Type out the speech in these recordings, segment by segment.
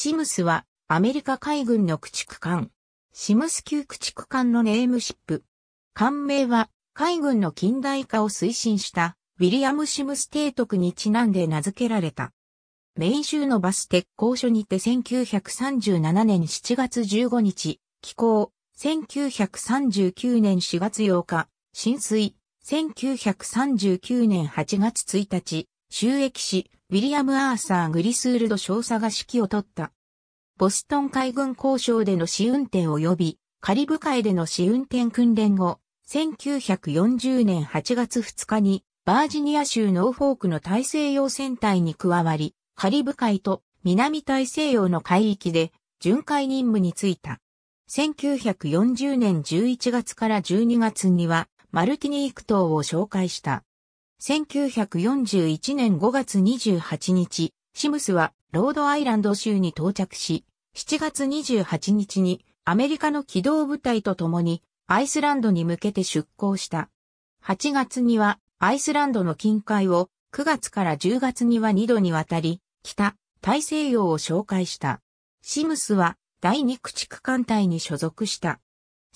シムスはアメリカ海軍の駆逐艦。シムス級駆逐艦のネームシップ。艦名は海軍の近代化を推進したウィリアム・シムス提督にちなんで名付けられた。メイン州のバス鉄工所にて1937年7月15日、寄港、1939年4月8日、浸水、1939年8月1日、収益し、ウィリアム・アーサー・グリスールド少佐が指揮を取った。ボストン海軍交渉での試運転及びカリブ海での試運転訓練後、1940年8月2日にバージニア州ノーフォークの大西洋戦隊に加わり、カリブ海と南大西洋の海域で巡回任務に就いた。1940年11月から12月にはマルティニーク島を紹介した。1941年5月28日、シムスはロードアイランド州に到着し、7月28日にアメリカの機動部隊と共にアイスランドに向けて出港した。8月にはアイスランドの近海を9月から10月には2度にわたり、北、大西洋を紹介した。シムスは第2駆逐艦隊に所属した。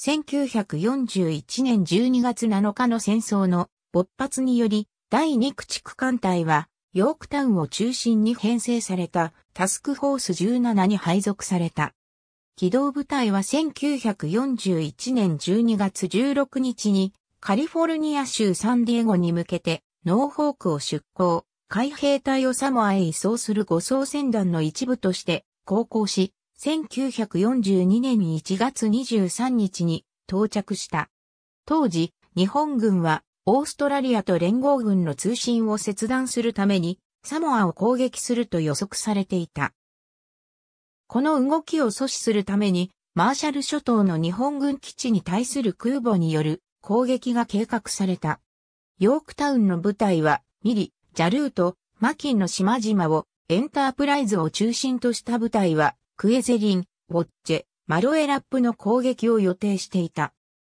1941年12月7日の戦争の勃発により、第2駆逐艦隊は、ヨークタウンを中心に編成されたタスクフォース17に配属された。機動部隊は1941年12月16日にカリフォルニア州サンディエゴに向けてノーホークを出港、海兵隊をサモアへ移送する護送船団の一部として航行し、1942年1月23日に到着した。当時、日本軍はオーストラリアと連合軍の通信を切断するためにサモアを攻撃すると予測されていた。この動きを阻止するためにマーシャル諸島の日本軍基地に対する空母による攻撃が計画された。ヨークタウンの部隊はミリ、ジャルート、マキンの島々をエンタープライズを中心とした部隊はクエゼリン、ウォッチェ、マロエラップの攻撃を予定していた。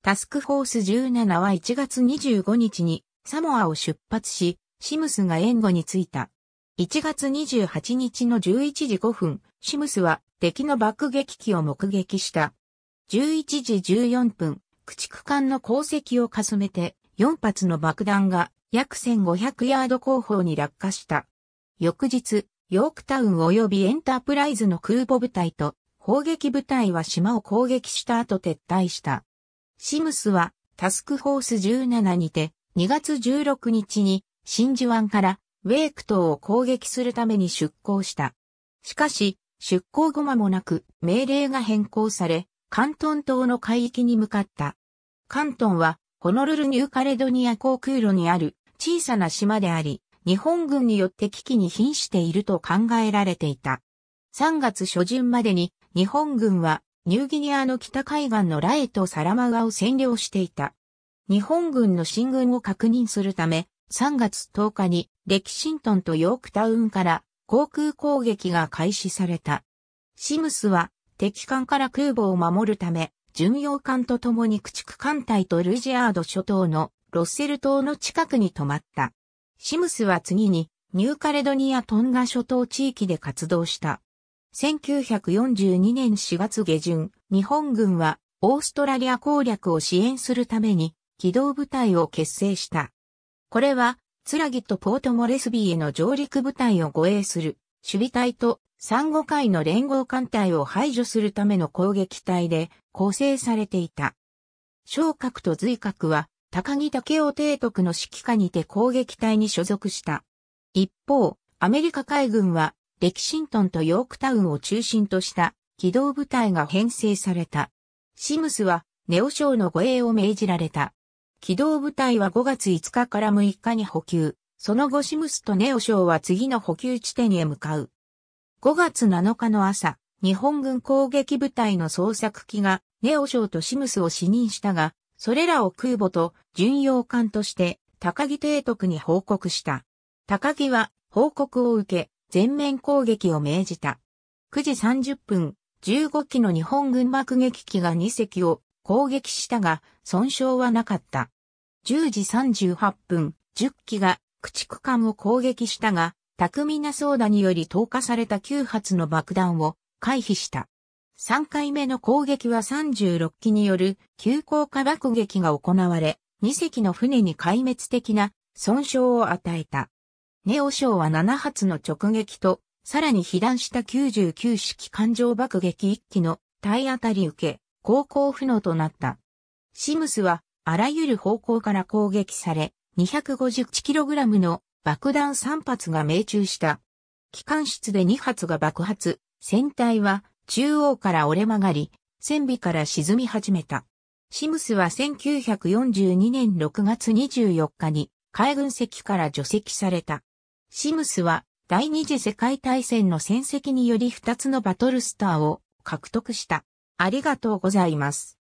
タスクフォース17は1月25日にサモアを出発し、シムスが援護に着いた。1月28日の11時5分、シムスは敵の爆撃機を目撃した。11時14分、駆逐艦の鉱石をかすめて、4発の爆弾が約1500ヤード後方に落下した。翌日、ヨークタウン及びエンタープライズの空母部隊と砲撃部隊は島を攻撃した後撤退した。シムスはタスクフォース17にて2月16日に真珠湾からウェイク島を攻撃するために出港した。しかし、出港後間もなく命令が変更され、関東島の海域に向かった。関東はホノルルニューカレドニア航空路にある小さな島であり、日本軍によって危機に瀕していると考えられていた。3月初旬までに日本軍はニューギニアの北海岸のラエとサラマガを占領していた。日本軍の進軍を確認するため、3月10日にレキシントンとヨークタウンから航空攻撃が開始された。シムスは敵艦から空母を守るため、巡洋艦と共に駆逐艦隊とルジアード諸島のロッセル島の近くに泊まった。シムスは次にニューカレドニアトンガ諸島地域で活動した。1942年4月下旬、日本軍はオーストラリア攻略を支援するために機動部隊を結成した。これは、ツラギとポートモレスビーへの上陸部隊を護衛する守備隊と産後海の連合艦隊を排除するための攻撃隊で構成されていた。昇格と随格は高木武雄提督の指揮下にて攻撃隊に所属した。一方、アメリカ海軍はレキシントンとヨークタウンを中心とした機動部隊が編成された。シムスはネオ省の護衛を命じられた。機動部隊は5月5日から6日に補給。その後シムスとネオ省は次の補給地点へ向かう。5月7日の朝、日本軍攻撃部隊の捜索機がネオ省とシムスを指認したが、それらを空母と巡洋艦として高木提督に報告した。高木は報告を受け、全面攻撃を命じた。9時30分、15機の日本軍爆撃機が2隻を攻撃したが、損傷はなかった。10時38分、10機が駆逐艦を攻撃したが、巧みな操舵により投下された9発の爆弾を回避した。3回目の攻撃は36機による急降下爆撃が行われ、2隻の船に壊滅的な損傷を与えた。ネオ章は7発の直撃と、さらに被弾した99式艦上爆撃1機の体当たり受け、航行不能となった。シムスは、あらゆる方向から攻撃され、251kg の爆弾3発が命中した。機関室で2発が爆発、船体は中央から折れ曲がり、船尾から沈み始めた。シムスは1942年6月24日に海軍席から除籍された。シムスは第二次世界大戦の戦績により2つのバトルスターを獲得した。ありがとうございます。